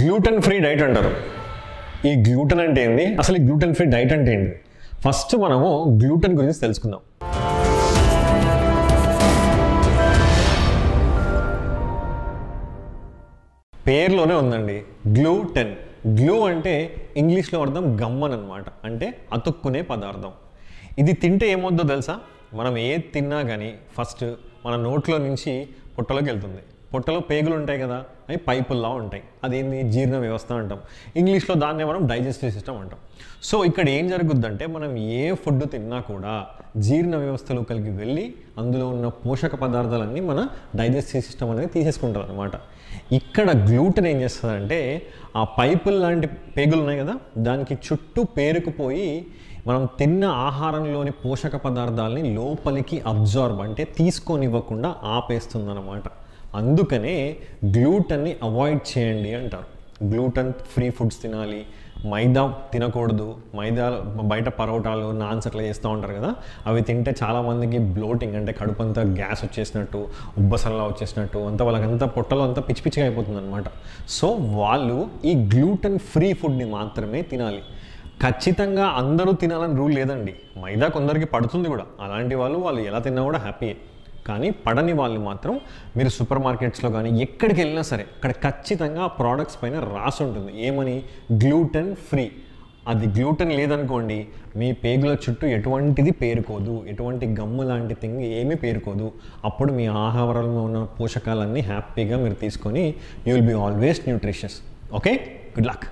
gluten free diet అంటారు ఈ gluten అంటే ఏంది అసలు ఈ గ్లూటెన్ ఫ్రీ డైట్ అంటే ఏంటి ఫస్ట్ మనము గ్లూటెన్ గురించి తెలుసుకుందాం పేర్లోనే ఉందండి గ్లూటెన్ గ్లూ అంటే ఇంగ్లీష్లో అర్థం గమ్మన్ అనమాట అంటే అతుక్కునే పదార్థం ఇది తింటే ఏమవుద్దో తెలుసా మనం ఏది తిన్నా కానీ ఫస్ట్ మన నోట్లో నుంచి పొట్టలోకి వెళ్తుంది పొట్టలో పేగులు ఉంటాయి కదా అవి పైపుల్లా ఉంటాయి అదేంది జీర్ణ వ్యవస్థ అంటాం ఇంగ్లీష్లో దాన్నే మనం డైజెస్టివ్ సిస్టమ్ అంటాం సో ఇక్కడ ఏం జరుగుద్దంటే మనం ఏ ఫుడ్ తిన్నా కూడా జీర్ణ కలిగి వెళ్ళి అందులో ఉన్న పోషక పదార్థాలన్నీ మన డైజెస్టివ్ సిస్టమ్ అనేది తీసేసుకుంటుంది అనమాట ఇక్కడ గ్లూటెన్ ఏం చేస్తుందంటే ఆ పైపుల్ లాంటి పేగులు ఉన్నాయి కదా దానికి చుట్టూ పేరుకుపోయి మనం తిన్న ఆహారంలోని పోషక పదార్థాలని లోపలికి అబ్జార్బ్ అంటే తీసుకొనివ్వకుండా ఆపేస్తుందన్నమాట అందుకనే గ్లూటన్ని అవాయిడ్ చేయండి అంటారు గ్లూటన్ ఫ్రీ ఫుడ్స్ తినాలి మైదా తినకూడదు మైదా బయట పరోటాలు నాన్స్ అట్లా చేస్తూ ఉంటారు కదా అవి తింటే చాలామందికి బ్లోటింగ్ అంటే కడుపు అంతా గ్యాస్ వచ్చేసినట్టు ఉబ్బసల్లా వచ్చేసినట్టు అంతా వాళ్ళకంతా పొట్టలో అంతా పిచ్చి పిచ్చిగా అయిపోతుంది అనమాట సో వాళ్ళు ఈ గ్లూటన్ ఫ్రీ ఫుడ్ని మాత్రమే తినాలి ఖచ్చితంగా అందరూ తినాలని రూల్ లేదండి మైదా కొందరికి పడుతుంది కూడా అలాంటి వాళ్ళు వాళ్ళు ఎలా తిన్నా కూడా హ్యాపీయే కానీ పడని వాళ్ళు మాత్రం మీరు సూపర్ మార్కెట్స్లో కానీ ఎక్కడికి వెళ్ళినా సరే అక్కడ ఖచ్చితంగా ప్రోడక్ట్స్ పైన రాసి ఉంటుంది ఏమని గ్లూటెన్ ఫ్రీ అది గ్లూటెన్ లేదనుకోండి మీ పేగుల చుట్టూ ఎటువంటిది పేరుకోదు ఎటువంటి గమ్ము లాంటి థింగ్ ఏమీ పేరుకోదు అప్పుడు మీ ఆహారంలో ఉన్న పోషకాలన్నీ హ్యాపీగా మీరు తీసుకొని you will be always nutritious okay good luck